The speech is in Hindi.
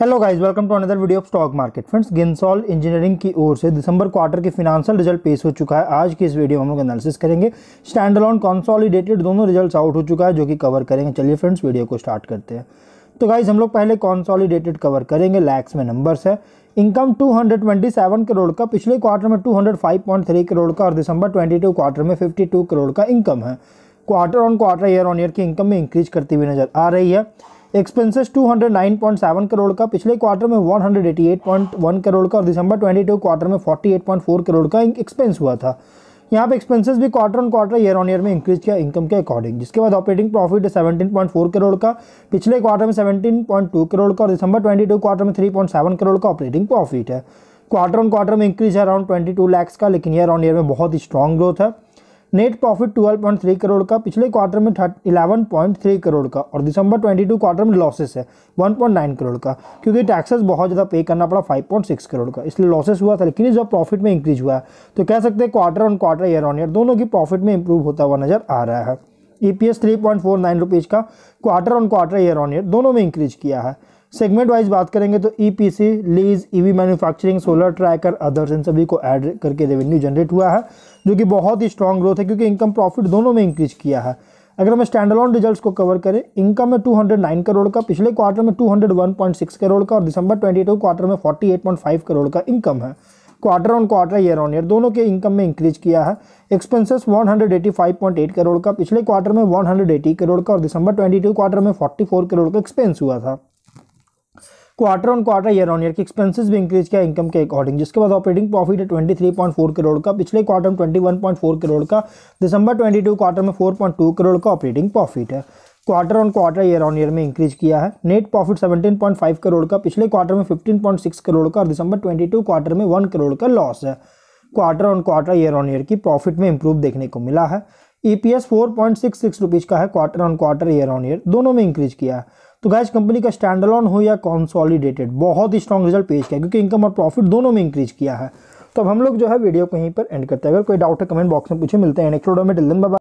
hello guys welcome to another video of stock market friends Gensol engineering की ओर से दिसंबर क्वार्टर के फिनांशियल रिजल्ट पेश हो चुका है आज की इस वीडियो में हम लोग एनालिसिस करेंगे स्टैंड ऑन कॉन्सॉलिडेटेड दोनों रिजल्ट्स आउट हो चुका है जो कि कवर करेंगे चलिए फ्रेंड्स वीडियो को स्टार्ट करते हैं तो गाइज हम लोग पहले कॉन्सॉलीडेटेड कवर करेंगे लैक्स में नंबर्स है इनकम 227 करोड़ का पिछले क्वार्टर में 205.3 करोड़ का और दिसंबर 22 क्वार्टर में 52 करोड़ का इनकम है quarter on quarter year on year की इनकम में इंक्रीज करती हुई नजर आ रही है एक्सपेंसेस 209.7 करोड़ का पिछले क्वार्टर में 188.1 करोड़ का और दिसंबर 22 क्वार्टर में 48.4 करोड़ का एक्सपेंस हुआ था यहाँ पे एक्सपेंसेस भी quarter on quarter year on year में इंक्रीज किया इनकम के अकॉर्डिंग जिसके बाद ऑपरेटिंग प्रॉफिट है 17.4 करोड़ का पिछले क्वार्टर में 17.2 करोड़ का और दिसंबर 22 क्वार्टर में 3.7 करोड़ का ऑपरेटिंग प्रॉफिट है क्वार्टर ऑन क्वार्टर में इंक्रीज है अराउंड 22 टू लैक्स का लेकिन ईयर ऑन ईयर में बहुत ही स्ट्रॉन्ग ग्रोथ है नेट प्रॉफिट 12.3 करोड़ का पिछले क्वार्टर में इलेवन पॉइंट थ्री करोड़ का और दिसंबर 22 क्वार्टर में लॉसेस है 1.9 करोड़ का क्योंकि टैक्सेस बहुत ज़्यादा पे करना पड़ा 5.6 करोड़ का इसलिए लॉसेस हुआ था लेकिन जब प्रॉफिट में इंक्रीज हुआ है तो कह सकते हैं quarter on quarter year on year दोनों की प्रॉफिट में इंप्रूव होता हुआ नजर आ रहा है E P S three point four nine rupees का quarter on quarter year on year दोनों में इंक्रीज किया है सेगमेंट वाइज बात करेंगे तो E P C lease E V manufacturing solar tracker others इन सभी को ऐड करके रेवेन्यू जनरेट हुआ है जो कि बहुत ही स्ट्रॉन्ग ग्रोथ है क्योंकि इनकम प्रॉफिट दोनों में इंक्रीज किया है अगर हम स्टैंडलॉन रिजल्ट्स को कवर करें इनकम में 209 करोड़ का पिछले क्वार्टर में 201.6 करोड़ का और दिसंबर 22 क्वार्टर में 48.5 करोड़ का इनकम है quarter on quarter year on year दोनों के इनकम में इंक्रीज किया है एक्सपेंसेस 185.8 करोड़ का पिछले क्वार्टर में 180 करोड़ का और दिसंबर 22 क्वार्टर में 44 करोड़ का एक्सपेंस हुआ था quarter on quarter year on year के एक्सपेंसेस भी इंक्रीज किया इनकम के अकॉर्डिंग जिसके बाद ऑपरेटिंग प्रॉफिट है फोर करोड़ का पिछले क्वार्टर में फोर करोड़ का दिसंबर टू क्वार्टर में टू करोड़ का ऑपरेटिंग प्रॉफिट है quarter on quarter year on year में इंक्रीज किया है नेट प्रॉफिट 17.5 करोड़ का पिछले क्वार्टर में 15.6 करोड़ का और दिसंबर 22 क्वार्टर में 1 करोड़ का लॉस है quarter on quarter year on year की प्रॉफिट में इंप्रूव देखने को मिला है E P S four point six six rupees का है quarter on quarter year on year दोनों में इंक्रीज किया है तो गैस कंपनी का स्टैंडलॉन हो या कॉन्सॉलीडेटेड बहुत ही स्ट्रॉन्ग रिजल्ट पेश किया क्योंकि इनकम और प्रॉफिट दोनों में इंक्रीज किया है तो अब हम लोग जो है वीडियो को यहीं पर एंड करते हैं अगर कोई डाउट है कमेंट बॉक्स में पूछे मिलते हैं नेक्स्ट वीडियो में